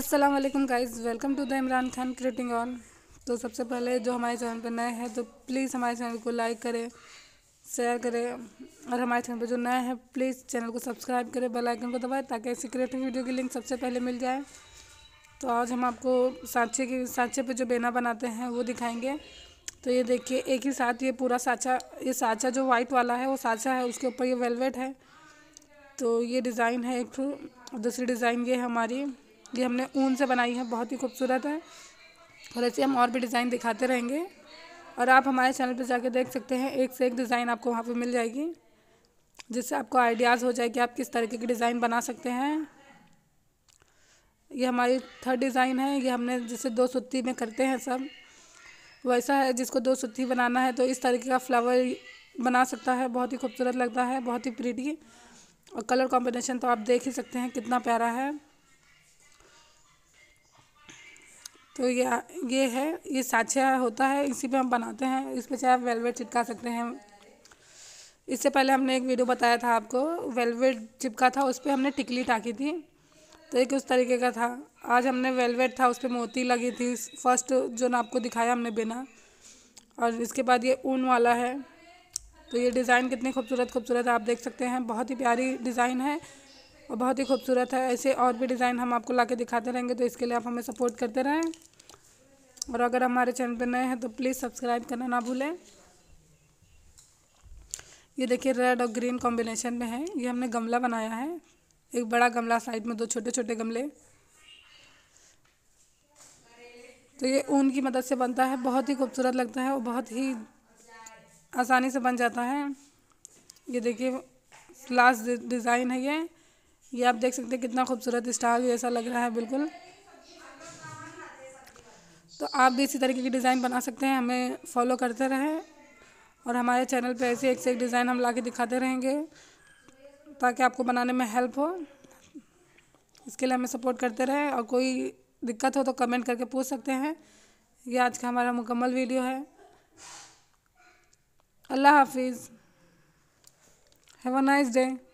अस्सलाम वालेकुम guys welcome to the Imran Khan creating on तो सबसे पहले जो हमारे चैनल पर नए हैं तो प्लीज़ हमारे चैनल को लाइक करें शेयर करें और हमारे चैनल पर जो नए हैं प्लीज़ चैनल को सब्सक्राइब करें बेल आइकन को दबाएं ताकि ऐसी क्रिएटिव वीडियो की लिंक सबसे पहले मिल जाए तो आज हम आपको सांचे के सांचे पर जो बेना बनाते हैं वो दिखाएँगे तो ये देखिए एक ही साथ ये पूरा साँचा ये साँचा जो वाइट वाला है वो साँचा है उसके ऊपर ये वेलवेट है तो ये डिज़ाइन है एक दूसरी डिज़ाइन ये हमारी ये हमने ऊन से बनाई है बहुत ही खूबसूरत है और ऐसे हम और भी डिज़ाइन दिखाते रहेंगे और आप हमारे चैनल पर जाके देख सकते हैं एक से एक डिज़ाइन आपको वहाँ पर मिल जाएगी जिससे आपको आइडियाज़ हो जाए कि आप किस तरीके की डिज़ाइन बना सकते हैं ये हमारी थर्ड डिज़ाइन है ये हमने जैसे दो सुत्ती में करते हैं सब वैसा है जिसको दो सुत्ती बनाना है तो इस तरीके का फ्लावर बना सकता है बहुत ही खूबसूरत लगता है बहुत ही प्रीटी और कलर कॉम्बिनेशन तो आप देख ही सकते हैं कितना प्यारा है तो यह ये है ये साछा होता है इसी पे हम बनाते हैं इस पर चाहे आप वेलवेट चिपका सकते हैं इससे पहले हमने एक वीडियो बताया था आपको वेलवेट चिपका था उस पर हमने टिकली टाकी थी तो एक उस तरीके का था आज हमने वेलवेट था उस पर मोती लगी थी फर्स्ट जो ना आपको दिखाया हमने बिना और इसके बाद ये ऊन वाला है तो ये डिज़ाइन कितनी खूबसूरत खूबसूरत आप देख सकते हैं बहुत ही प्यारी डिज़ाइन है और बहुत ही खूबसूरत है ऐसे और भी डिज़ाइन हम आपको ला दिखाते रहेंगे तो इसके लिए आप हमें सपोर्ट करते रहें और अगर हमारे चैनल पर नए हैं तो प्लीज़ सब्सक्राइब करना ना भूलें ये देखिए रेड और ग्रीन कॉम्बिनेशन में है ये हमने गमला बनाया है एक बड़ा गमला साइड में दो छोटे छोटे गमले तो ये ऊन की मदद से बनता है बहुत ही खूबसूरत लगता है और बहुत ही आसानी से बन जाता है ये देखिए लास्ट डिज़ाइन है ये ये आप देख सकते हैं कितना खूबसूरत स्टार ऐसा लग रहा है बिल्कुल तो आप भी इसी तरीके की डिज़ाइन बना सकते हैं हमें फॉलो करते रहें और हमारे चैनल पे ऐसे एक से एक डिज़ाइन हम ला के दिखाते रहेंगे ताकि आपको बनाने में हेल्प हो इसके लिए हमें सपोर्ट करते रहें और कोई दिक्कत हो तो कमेंट करके पूछ सकते हैं ये आज का हमारा मुकम्मल वीडियो है अल्लाह हाफिज़ हैव अ नाइस डे